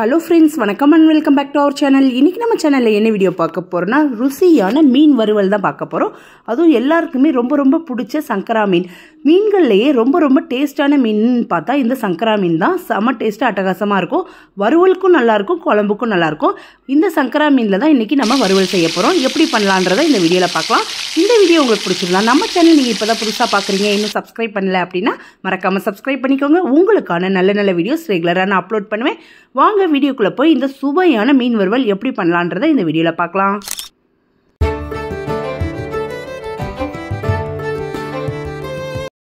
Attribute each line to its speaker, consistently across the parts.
Speaker 1: hello friends வணக்கம் and welcome back to our channel இன்றைக்கி நம்ம சேனலில் என்ன வீடியோ பார்க்க போகிறோன்னா ருசியான மீன் வறுவல் தான் பார்க்க போகிறோம் அதுவும் எல்லாருக்குமே ரொம்ப ரொம்ப பிடிச்ச சங்கரா மீன் மீன்கள்லேயே ரொம்ப ரொம்ப டேஸ்ட்டான மீன் பார்த்தா இந்த சங்கரா மீன் தான் செம டேஸ்ட்டாக அட்டகாசமாக இருக்கும் வறுவலுக்கும் நல்லாயிருக்கும் குழம்புக்கும் நல்லாயிருக்கும் இந்த சங்கரா மீனில் தான் இன்றைக்கி நம்ம வறுவல் செய்ய போகிறோம் எப்படி பண்ணலான்றதை இந்த வீடியோவில் பார்க்கலாம் இந்த வீடியோ உங்களுக்கு பிடிச்சிடலாம் நம்ம சேனல் நீங்கள் இப்போ தான் புதுசாக பார்க்குறீங்க இன்னும் சப்ஸ்கிரைப் பண்ணல அப்படின்னா மறக்காமல் சப்ஸ்கிரைப் பண்ணிக்கோங்க உங்களுக்கான நல்ல நல்ல வீடியோஸ் ரெகுலராக நான் அப்லோட் பண்ணுவேன் வாங்க வீடியோக்குள்ளே போய் இந்த சுவையான மீன் வருவல் எப்படி பண்ணலான்றதை இந்த வீடியோவில் பார்க்கலாம்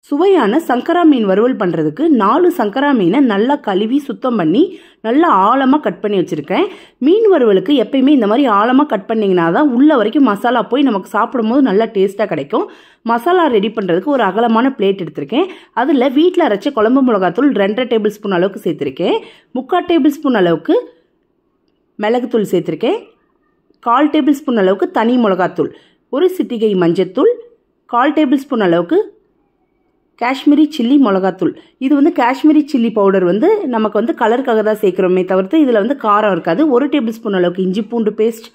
Speaker 1: சுவையான சங்கரா மீன் வறுவல் பண்ணுறதுக்கு நாலு சங்கரா மீனை நல்லா கழுவி சுத்தம் பண்ணி நல்லா ஆழமாக கட் பண்ணி வச்சுருக்கேன் மீன் வறுவலுக்கு எப்பயுமே இந்த மாதிரி ஆழமாக கட் பண்ணிங்கன்னா தான் உள்ளே வரைக்கும் மசாலா போய் நமக்கு சாப்பிடும் போது நல்லா டேஸ்ட்டாக கிடைக்கும் மசாலா ரெடி பண்ணுறதுக்கு ஒரு அகலமான பிளேட் எடுத்திருக்கேன் அதில் வீட்டில் அரைச்ச குழம்பு மிளகாத்தூள் ரெண்டரை டேபிள் ஸ்பூன் அளவுக்கு சேர்த்துருக்கேன் முக்கால் டேபிள் ஸ்பூன் அளவுக்கு மிளகுத்தூள் சேர்த்துருக்கேன் கால் டேபிள் ஸ்பூன் அளவுக்கு தனி மிளகாத்தூள் ஒரு சிட்டிகை மஞ்சத்தூள் கால் டேபிள் ஸ்பூன் அளவுக்கு காஷ்மீரி சில்லி மிளகாத்தூள் இது வந்து காஷ்மீரி சில்லி பவுடர் வந்து நமக்கு வந்து கலருக்காக தான் சேர்க்குறோமே தவிர்த்து இதில் வந்து காரம் இருக்காது ஒரு டேபிள் ஸ்பூன் அளவுக்கு இஞ்சி பூண்டு பேஸ்ட்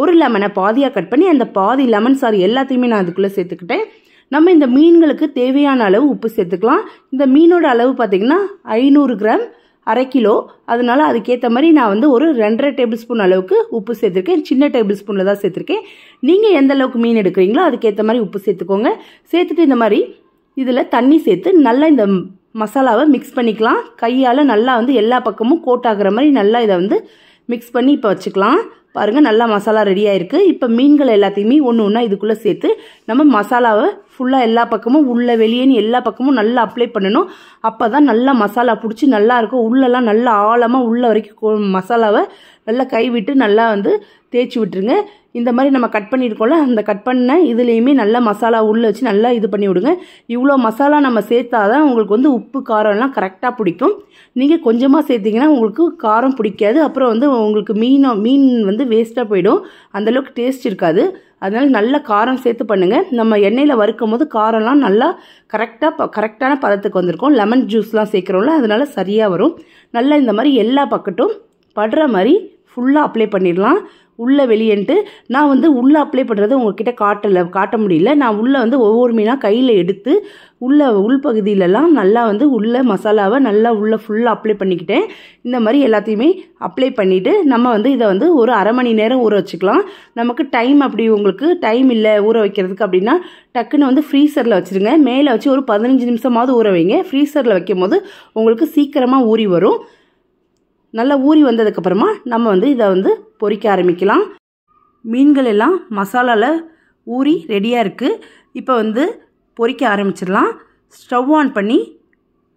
Speaker 1: ஒரு லெமனை பாதியாக கட் பண்ணி அந்த பாதி லெமன் சாறு எல்லாத்தையுமே நான் அதுக்குள்ளே சேர்த்துக்கிட்டேன் நம்ம இந்த மீன்களுக்கு தேவையான அளவு உப்பு சேர்த்துக்கலாம் இந்த மீனோட அளவு பார்த்திங்கன்னா ஐநூறு கிராம் அரை கிலோ அதனால அதுக்கேற்ற மாதிரி நான் வந்து ஒரு ரெண்டரை டேபிள் ஸ்பூன் அளவுக்கு உப்பு சேர்த்துருக்கேன் சின்ன டேபிள் ஸ்பூனில் தான் சேர்த்துருக்கேன் நீங்கள் எந்த அளவுக்கு மீன் எடுக்கிறீங்களோ அதுக்கேற்ற மாதிரி உப்பு சேர்த்துக்கோங்க சேர்த்துட்டு இந்த மாதிரி இதில் தண்ணி சேர்த்து நல்லா இந்த மசாலாவை மிக்ஸ் பண்ணிக்கலாம் கையால் நல்லா வந்து எல்லா பக்கமும் கோட் ஆகிற மாதிரி நல்லா இதை வந்து மிக்ஸ் பண்ணி இப்போ வச்சுக்கலாம் பாருங்கள் நல்லா மசாலா ரெடி ஆகிருக்கு இப்போ மீன்கள் எல்லாத்தையுமே ஒன்று ஒன்றா இதுக்குள்ளே சேர்த்து நம்ம மசாலாவை ஃபுல்லாக எல்லா பக்கமும் உள்ளே வெளியேன்னு எல்லா பக்கமும் நல்லா அப்ளை பண்ணணும் அப்போ தான் நல்லா மசாலா பிடிச்சி நல்லாயிருக்கும் உள்ளெல்லாம் நல்லா ஆழமாக உள்ள வரைக்கும் மசாலாவை நல்லா கைவிட்டு நல்லா வந்து தேய்ச்சி விட்டுருங்க இந்த மாதிரி நம்ம கட் பண்ணியிருக்கோம்ல அந்த கட் பண்ண இதுலேயுமே நல்லா மசாலா உள்ளே வச்சு நல்லா இது பண்ணி விடுங்க இவ்வளோ மசாலா நம்ம சேர்த்தா தான் உங்களுக்கு வந்து உப்பு காரம்லாம் கரெக்டாக பிடிக்கும் நீங்கள் கொஞ்சமாக சேர்த்திங்கன்னா உங்களுக்கு காரம் பிடிக்காது அப்புறம் வந்து உங்களுக்கு மீனோ மீன் வந்து வேஸ்ட்டாக போயிடும் அந்தளவுக்கு டேஸ்ட் இருக்காது அதனால் நல்ல காரம் சேர்த்து பண்ணுங்கள் நம்ம எண்ணெயில் வறுக்கும் போது காரம்லாம் நல்லா கரெக்டாக கரெக்டான பதத்துக்கு வந்திருக்கோம் லெமன் ஜூஸ்லாம் சேர்க்குறோம்ல அதனால் சரியாக வரும் நல்லா இந்த மாதிரி எல்லா பக்கட்டும் படுற மாதிரி ஃபுல்லாக அப்ளை பண்ணிடலாம் உள்ளே வெளியேன்ட்டு நான் வந்து உள்ளே அப்ளை பண்ணுறது உங்ககிட்ட காட்டலை காட்ட முடியல நான் உள்ளே வந்து ஒவ்வொரு மீனாக கையில் எடுத்து உள்ளே உள்பகுதியிலலாம் நல்லா வந்து உள்ளே மசாலாவை நல்லா உள்ளே ஃபுல்லாக அப்ளை பண்ணிக்கிட்டேன் இந்த மாதிரி எல்லாத்தையுமே அப்ளை பண்ணிவிட்டு நம்ம வந்து இதை வந்து ஒரு அரை மணி நேரம் ஊற வச்சுக்கலாம் நமக்கு டைம் அப்படி உங்களுக்கு டைம் இல்லை ஊற வைக்கிறதுக்கு அப்படின்னா டக்குன்னு வந்து ஃப்ரீசரில் வச்சுருங்க மேலே வச்சு ஒரு பதினஞ்சு நிமிஷமாவது ஊற வைங்க ஃப்ரீசரில் வைக்கும் போது உங்களுக்கு சீக்கிரமாக ஊறி வரும் நல்லா ஊறி வந்ததுக்கப்புறமா நம்ம வந்து இதை வந்து பொறிக்க ஆரம்பிக்கலாம் மீன்கள் எல்லாம் மசாலாவில் ஊறி ரெடியாக இருக்குது இப்போ வந்து பொறிக்க ஆரம்பிச்சிடலாம் ஸ்டவ் ஆன் பண்ணி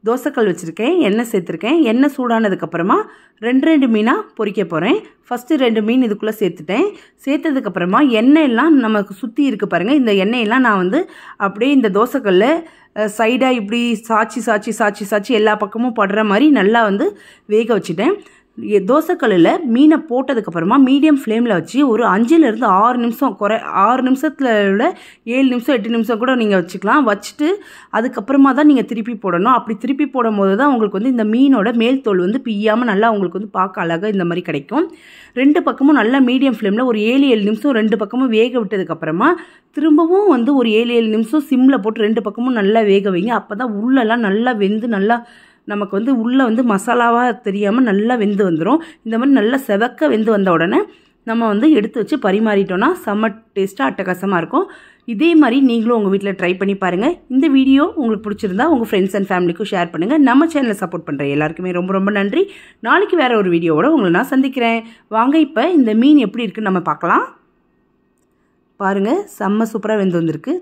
Speaker 1: தோசைக்கல் வச்சுருக்கேன் எண்ணெய் சேர்த்துருக்கேன் எண்ணெய் சூடானதுக்கப்புறமா ரெண்டு ரெண்டு மீனாக பொறிக்க போகிறேன் ஃபஸ்ட்டு ரெண்டு மீன் இதுக்குள்ளே சேர்த்துட்டேன் சேர்த்ததுக்கப்புறமா எண்ணெயெல்லாம் நமக்கு சுற்றி இருக்குது பாருங்கள் இந்த எண்ணெயெல்லாம் நான் வந்து அப்படியே இந்த தோசைக்கல்ல சைடாக இப்படி சாச்சி சாச்சி சாச்சி சாச்சி எல்லா பக்கமும் படுற மாதிரி நல்லா வந்து வேக வச்சுட்டேன் தோசைக்கல்லில் மீனை போட்டதுக்கப்புறமா மீடியம் ஃப்ளேமில் வச்சு ஒரு அஞ்சுலேருந்து ஆறு நிமிஷம் குறை ஆறு நிமிஷத்தில் உள்ள ஏழு நிமிஷம் எட்டு நிமிஷம் கூட நீங்கள் வச்சுக்கலாம் வச்சுட்டு அதுக்கப்புறமா தான் நீங்கள் திருப்பி போடணும் அப்படி திருப்பி போடும் போது தான் உங்களுக்கு வந்து இந்த மீனோட மேல் தோல் வந்து பிய்யாமல் நல்லா உங்களுக்கு வந்து பார்க்க அழகாக இந்த மாதிரி கிடைக்கும் ரெண்டு பக்கமும் நல்லா மீடியம் ஃப்ளேமில் ஒரு ஏழு ஏழு நிமிஷம் ரெண்டு பக்கமும் வேக விட்டதுக்கப்புறமா திரும்பவும் வந்து ஒரு ஏழு ஏழு நிமிஷம் சிம்மில் போட்டு ரெண்டு பக்கமும் நல்லா வேக வைங்க அப்போ தான் உள்ளெல்லாம் நல்லா வெந்து நல்லா நமக்கு வந்து உள்ளே வந்து மசாலாவாக தெரியாமல் நல்லா வெந்து வந்துடும் இந்த மாதிரி நல்லா செவக்க வெந்து வந்த உடனே நம்ம வந்து எடுத்து வச்சு பரிமாறிட்டோன்னா செம்ம டேஸ்ட்டாக அட்டகாசமாக இருக்கும் இதே மாதிரி நீங்களும் உங்கள் வீட்டில் ட்ரை பண்ணி பாருங்கள் இந்த வீடியோ உங்களுக்கு பிடிச்சிருந்தா உங்கள் ஃப்ரெண்ட்ஸ் அண்ட் ஃபேமிலிக்கும் ஷேர் பண்ணுங்கள் நம்ம சேனலை சப்போர்ட் பண்ணுற எல்லாருக்குமே ரொம்ப ரொம்ப நன்றி நாளைக்கு வேறு ஒரு வீடியோவோட உங்களை நான் சந்திக்கிறேன் வாங்க இப்போ இந்த மீன் எப்படி இருக்குன்னு நம்ம பார்க்கலாம் பாருங்கள் செம்ம சூப்பராக வெந்து வந்திருக்கு